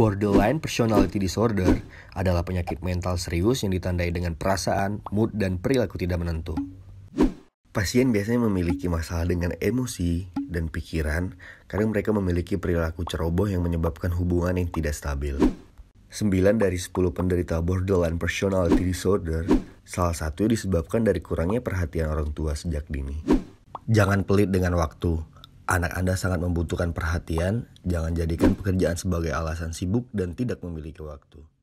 Borderline personality disorder adalah penyakit mental serius yang ditandai dengan perasaan, mood, dan perilaku tidak menentu. Pasien biasanya memiliki masalah dengan emosi dan pikiran karena mereka memiliki perilaku ceroboh yang menyebabkan hubungan yang tidak stabil. 9 dari 10 penderita borderline personality disorder, salah satu disebabkan dari kurangnya perhatian orang tua sejak dini. Jangan pelit dengan waktu, Anak Anda sangat membutuhkan perhatian, jangan jadikan pekerjaan sebagai alasan sibuk dan tidak memiliki waktu.